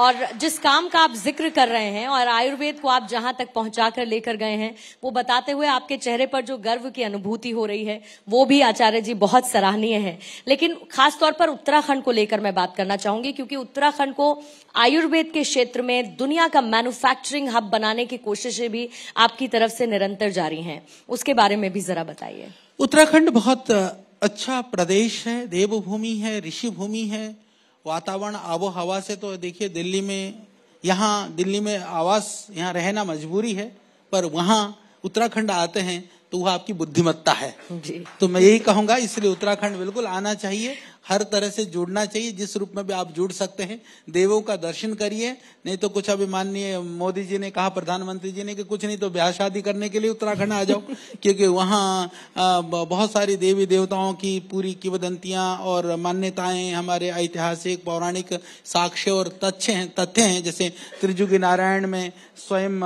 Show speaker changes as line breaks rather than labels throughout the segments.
और जिस काम का आप जिक्र कर रहे हैं और आयुर्वेद को आप जहां तक पहुंचा कर लेकर गए हैं वो बताते हुए आपके चेहरे पर जो गर्व की अनुभूति हो रही है वो भी आचार्य जी बहुत सराहनीय है लेकिन खासतौर पर उत्तराखंड को लेकर मैं बात करना चाहूंगी क्योंकि उत्तराखंड को आयुर्वेद के क्षेत्र में दुनिया का मैन्युफैक्चरिंग हब बनाने की कोशिशें भी आपकी तरफ से निरंतर जारी है उसके बारे में भी जरा बताइए
उत्तराखंड बहुत अच्छा प्रदेश है देवभूमि है ऋषि भूमि है वातावरण आबो हवा से तो देखिए दिल्ली में यहाँ दिल्ली में आवास यहाँ रहना मजबूरी है पर वहाँ उत्तराखंड आते हैं तो वह आपकी बुद्धिमत्ता है जी। तो मैं यही कहूंगा इसलिए उत्तराखंड बिल्कुल आना चाहिए हर तरह से जुड़ना चाहिए जिस रूप में भी आप जुड़ सकते हैं देवों का दर्शन करिए नहीं तो कुछ अभी माननीय मोदी जी ने कहा प्रधानमंत्री जी ने कि कुछ नहीं तो ब्याह शादी करने के लिए उत्तराखंड आ जाओ क्योंकि वहाँ बहुत सारी देवी देवताओं की पूरी किवदंतियां और मान्यताएं हमारे ऐतिहासिक पौराणिक साक्ष्य और तथ्य हैं तथ्य हैं जैसे त्रिजुगी नारायण में स्वयं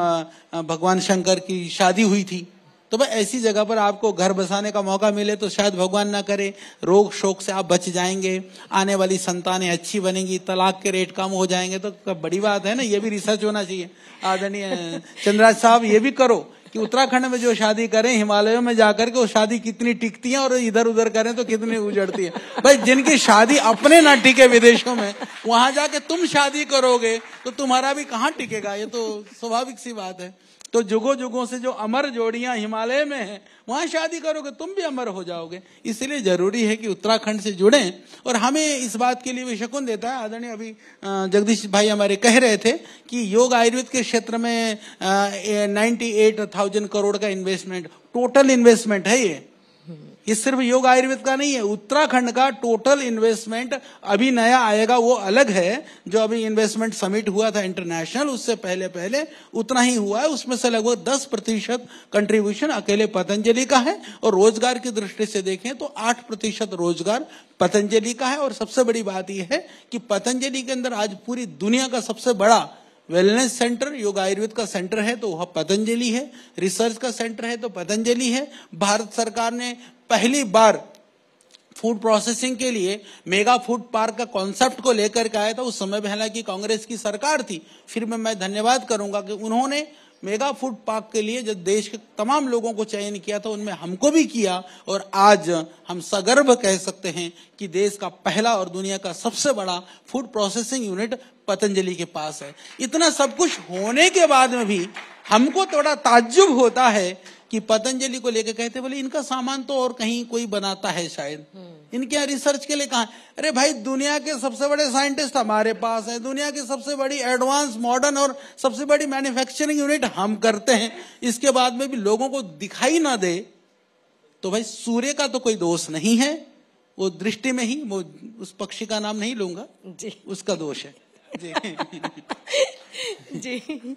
भगवान शंकर की शादी हुई थी तो भाई ऐसी जगह पर आपको घर बसाने का मौका मिले तो शायद भगवान ना करे रोग शोक से आप बच जाएंगे आने वाली संतानें अच्छी बनेंगी तलाक के रेट कम हो जाएंगे तो बड़ी बात है ना ये भी रिसर्च होना चाहिए आदरणीय चंद्राज साहब ये भी करो कि उत्तराखंड में जो शादी करें हिमालयों में जाकर के वो शादी कितनी टिकती है और इधर उधर करें तो कितनी उजड़ती है भाई जिनकी शादी अपने ना टिके विदेशों में वहां जाके तुम शादी करोगे तो तुम्हारा भी कहाँ टिकेगा ये तो स्वाभाविक सी बात है तो जुगो जुगों से जो अमर जोड़ियां हिमालय में है वहां शादी करोगे तुम भी अमर हो जाओगे इसलिए जरूरी है कि उत्तराखंड से जुड़े और हमें इस बात के लिए भी शकुन देता है आदरणीय अभी जगदीश भाई हमारे कह रहे थे कि योग आयुर्वेद के क्षेत्र में नाइन्टी एट थाउजेंड करोड़ का इन्वेस्टमेंट टोटल इन्वेस्टमेंट है ये ये सिर्फ योग आयुर्वेद का नहीं है उत्तराखंड का टोटल इन्वेस्टमेंट अभी नया आएगा वो अलग है जो अभी इन्वेस्टमेंट समिट हुआ था इंटरनेशनल उससे पहले पहले उतना ही हुआ है उसमें से लगभग 10 प्रतिशत कंट्रीब्यूशन अकेले पतंजलि का है और रोजगार की दृष्टि से देखें तो 8 प्रतिशत रोजगार पतंजलि का है और सबसे बड़ी बात यह है कि पतंजलि के अंदर आज पूरी दुनिया का सबसे बड़ा वेलनेस सेंटर योग आयुर्वेद का सेंटर है तो वह पतंजलि है रिसर्च का सेंटर है तो पतंजलि है भारत सरकार ने पहली बार फूड प्रोसेसिंग के लिए मेगा फूड पार्क का कॉन्सेप्ट को लेकर के आया था उस समय हालांकि कांग्रेस की सरकार थी फिर मैं मैं धन्यवाद करूंगा कि उन्होंने मेगा फूड पार्क के लिए जब देश के तमाम लोगों को चयन किया था उनमें हमको भी किया और आज हम सगर्भ कह सकते हैं कि देश का पहला और दुनिया का सबसे बड़ा फूड प्रोसेसिंग यूनिट पतंजलि के पास है इतना सब कुछ होने के बाद में भी हमको थोड़ा ताज्जुब होता है कि पतंजलि को लेकर कहते बोले इनका सामान तो और कहीं कोई बनाता है शायद हम्म। इनके यहाँ रिसर्च के लिए कहा अरे भाई दुनिया के सबसे बड़े साइंटिस्ट हमारे पास है दुनिया की सबसे बड़ी एडवांस मॉडर्न और सबसे बड़ी मैन्युफैक्चरिंग यूनिट हम करते हैं इसके बाद में भी लोगों को दिखाई ना दे तो भाई सूर्य का तो कोई दोष नहीं है वो दृष्टि में ही वो उस पक्षी का नाम नहीं लूंगा उसका दोष है जी जी